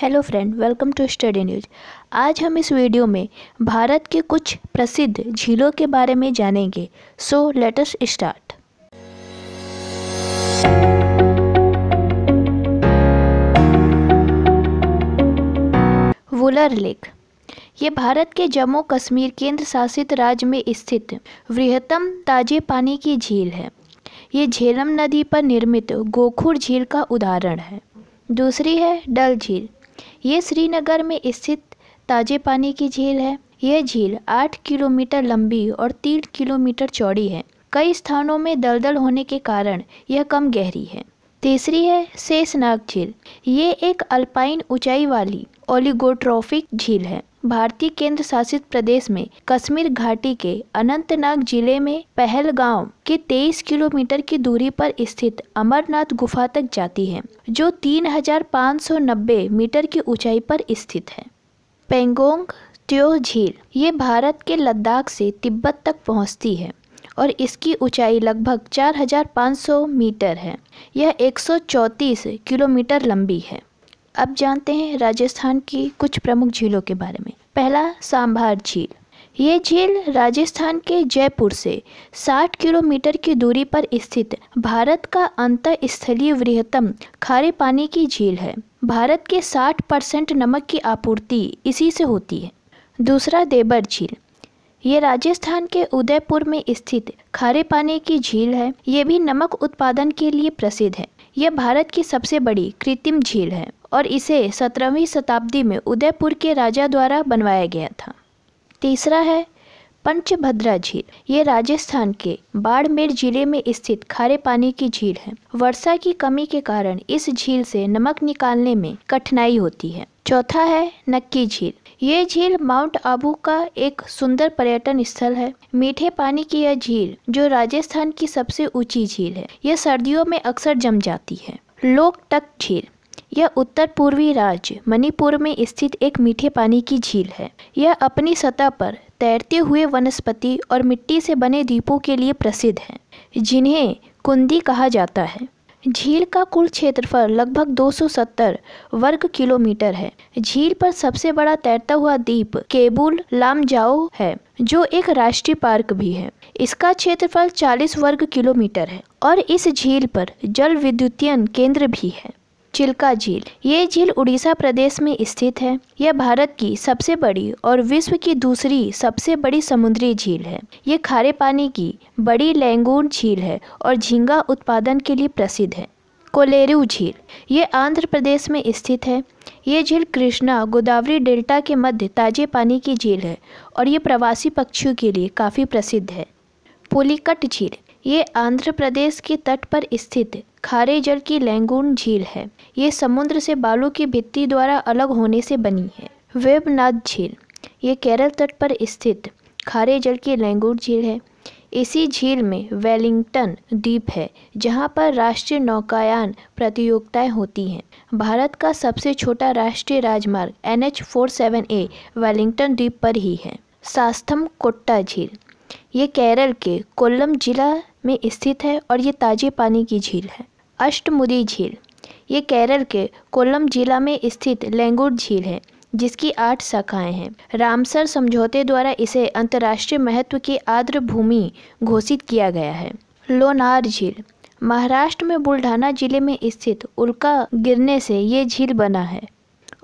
hello friend welcome to study news आज हम इस वीडियो में भारत के कुछ प्रसिद्ध झीलों के बारे में जानेंगे so let's start Wular lake ये भारत के जम्मू कश्मीर केंद्र शासित राज्य में स्थित वृहत्तम ताजे पानी की झील है ये झेलम नदी पर निर्मित गोखुर झील का उदाहरण है दूसरी है डल झील ये श्रीनगर में स्थित ताजे पानी की झील है यह झील आठ किलोमीटर लंबी और तीन किलोमीटर चौड़ी है कई स्थानों में दलदल होने के कारण यह कम गहरी है तीसरी है शेषनाग झील ये एक अल्पाइन ऊंचाई वाली ओलिगोट्रॉफिक झील है भारतीय केंद्र शासित प्रदेश में कश्मीर घाटी के अनंतनाग जिले में पहलगांव के 23 किलोमीटर की दूरी पर स्थित अमरनाथ गुफा तक जाती है जो 3,590 मीटर की ऊंचाई पर स्थित है पेंगोंग त्योह झील ये भारत के लद्दाख से तिब्बत तक पहुंचती है और इसकी ऊंचाई लगभग 4,500 मीटर है यह 134 किलोमीटर लंबी है अब जानते हैं राजस्थान की कुछ प्रमुख झीलों के बारे में पहला सांभार झील ये झील राजस्थान के जयपुर से 60 किलोमीटर की दूरी पर स्थित भारत का अंतर स्थलीय वृहत्तम खारे पानी की झील है भारत के 60 परसेंट नमक की आपूर्ति इसी से होती है दूसरा देबर झील ये राजस्थान के उदयपुर में स्थित खारे पानी की झील है ये भी नमक उत्पादन के लिए प्रसिद्ध है यह भारत की सबसे बड़ी कृत्रिम झील है और इसे सत्रहवीं शताब्दी में उदयपुर के राजा द्वारा बनवाया गया था तीसरा है पंचभद्रा झील ये राजस्थान के बाड़मेर जिले में स्थित खारे पानी की झील है वर्षा की कमी के कारण इस झील से नमक निकालने में कठिनाई होती है चौथा है नक्की झील ये झील माउंट आबू का एक सुंदर पर्यटन स्थल है मीठे पानी की यह झील जो राजस्थान की सबसे ऊंची झील है यह सर्दियों में अक्सर जम जाती है लोकटक झील यह उत्तर पूर्वी राज्य मणिपुर में स्थित एक मीठे पानी की झील है यह अपनी सतह पर तैरते हुए वनस्पति और मिट्टी से बने द्वीपों के लिए प्रसिद्ध है जिन्हें कुंदी कहा जाता है झील का कुल क्षेत्रफल लगभग 270 वर्ग किलोमीटर है झील पर सबसे बड़ा तैरता हुआ द्वीप केबुल लामजाओ है जो एक राष्ट्रीय पार्क भी है इसका क्षेत्रफल 40 वर्ग किलोमीटर है और इस झील पर जल विद्युतीय केंद्र भी है चिल्का झील ये झील उड़ीसा प्रदेश में स्थित है यह भारत की सबसे बड़ी और विश्व की दूसरी सबसे बड़ी समुद्री झील है ये खारे पानी की बड़ी लैंगून झील है और झींगा उत्पादन के लिए प्रसिद्ध है कोलेरू झील ये आंध्र प्रदेश में स्थित है ये झील कृष्णा गोदावरी डेल्टा के मध्य ताजे पानी की झील है और ये प्रवासी पक्षियों के लिए काफ़ी प्रसिद्ध है पुलिकट झील ये आंध्र प्रदेश के तट पर स्थित खारे जल की लैंगून झील है ये समुद्र से बालू की भित्ति द्वारा अलग होने से बनी है वेबनाथ झील ये केरल तट पर स्थित खारे जल की लैंगून झील है इसी झील में वेलिंगटन द्वीप है जहाँ पर राष्ट्रीय नौकायान प्रतियोगिताएं होती हैं भारत का सबसे छोटा राष्ट्रीय राजमार्ग N H four seven A Wellington द्वीप पर ही है सास्थम कोट्टा झील ये केरल के कोल्लम जिला में स्थित है और ये ताजे पानी की झील है अष्टमुदी झील ये केरल के कोल्लम जिला में स्थित लेंगूर झील है जिसकी आठ शाखाएं हैं रामसर समझौते द्वारा इसे अंतर्राष्ट्रीय महत्व की आर्द्र भूमि घोषित किया गया है लोनार झील महाराष्ट्र में बुल्ढाना जिले में स्थित उल्का गिरने से ये झील बना है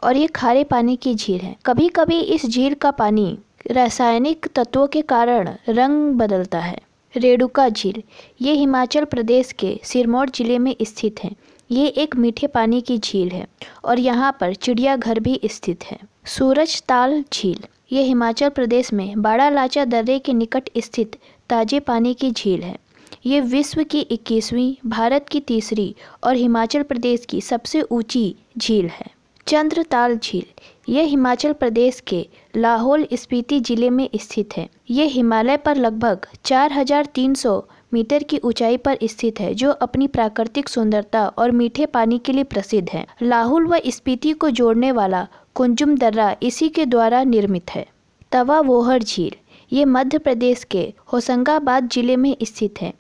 और ये खारे पानी की झील है कभी कभी इस झील का पानी रासायनिक तत्वों के कारण रंग बदलता है रेणुका झील ये हिमाचल प्रदेश के सिरमौर जिले में स्थित है ये एक मीठे पानी की झील है और यहाँ पर चिड़ियाघर भी स्थित है सूरज ताल झील ये हिमाचल प्रदेश में बाड़ा लाचा दर्रे के निकट स्थित ताजे पानी की झील है ये विश्व की इक्कीसवीं भारत की तीसरी और हिमाचल प्रदेश की सबसे ऊंची झील है चंद्रताल झील यह हिमाचल प्रदेश के लाहौल स्पीति ज़िले में स्थित है ये हिमालय पर लगभग 4,300 मीटर की ऊंचाई पर स्थित है जो अपनी प्राकृतिक सुंदरता और मीठे पानी के लिए प्रसिद्ध है लाहौल व स्पीति को जोड़ने वाला कुंजुम दर्रा इसी के द्वारा निर्मित है तवा वोहर झील ये मध्य प्रदेश के होशंगाबाद जिले में स्थित है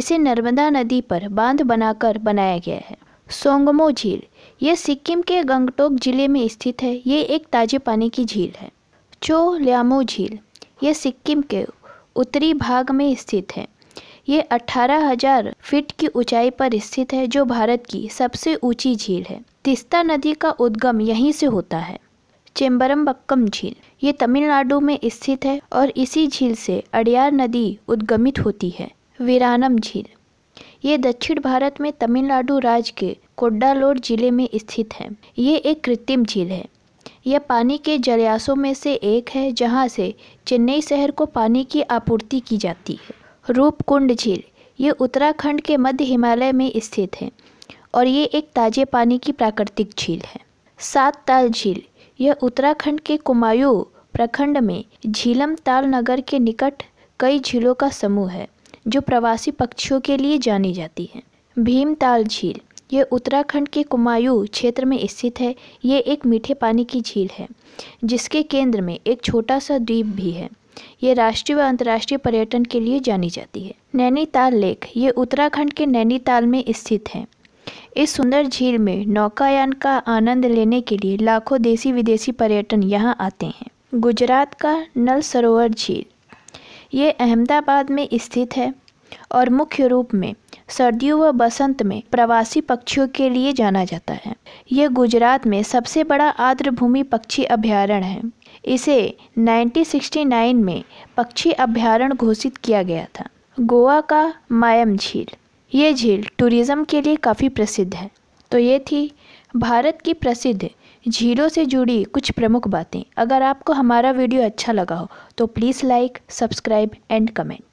इसे नर्मदा नदी पर बांध बनाकर बनाया गया है सोंगमो झील यह सिक्किम के गंगटोक जिले में स्थित है ये एक ताजे पानी की झील है चो ल्यामो झील यह सिक्किम के उत्तरी भाग में स्थित है ये अठारह हजार फीट की ऊंचाई पर स्थित है जो भारत की सबसे ऊंची झील है तिस्ता नदी का उद्गम यहीं से होता है चेम्बरम्बक्कम झील ये तमिलनाडु में स्थित है और इसी झील से अड़ियार नदी उद्गमित होती है वीरानम झील ये दक्षिण भारत में तमिलनाडु राज्य के कोड्डालोर जिले में स्थित है ये एक कृत्रिम झील है यह पानी के जलयासों में से एक है जहाँ से चेन्नई शहर को पानी की आपूर्ति की जाती है रूपकुंड झील ये उत्तराखंड के मध्य हिमालय में स्थित है और ये एक ताजे पानी की प्राकृतिक झील है सात ताल झील यह उत्तराखंड के कुमायूं प्रखंड में झीलम ताल नगर के निकट कई झीलों का समूह है जो प्रवासी पक्षियों के लिए जानी जाती है भीमताल झील यह उत्तराखंड के कुमायूं क्षेत्र में स्थित है ये एक मीठे पानी की झील है जिसके केंद्र में एक छोटा सा द्वीप भी है ये राष्ट्रीय व अंतर्राष्ट्रीय पर्यटन के लिए जानी जाती है नैनीताल लेक ये उत्तराखंड के नैनीताल में स्थित है इस सुंदर झील में नौकायान का आनंद लेने के लिए लाखों देसी विदेशी पर्यटन यहाँ आते हैं गुजरात का नल सरोवर झील ये अहमदाबाद में स्थित है और मुख्य रूप में सर्दियों व बसंत में प्रवासी पक्षियों के लिए जाना जाता है यह गुजरात में सबसे बड़ा आर्द्र भूमि पक्षी अभ्यारण्य है इसे 1969 में पक्षी अभ्यारण्य घोषित किया गया था गोवा का मायम झील ये झील टूरिज़्म के लिए काफ़ी प्रसिद्ध है तो ये थी भारत की प्रसिद्ध झीलों से जुड़ी कुछ प्रमुख बातें अगर आपको हमारा वीडियो अच्छा लगा हो तो please like subscribe and comment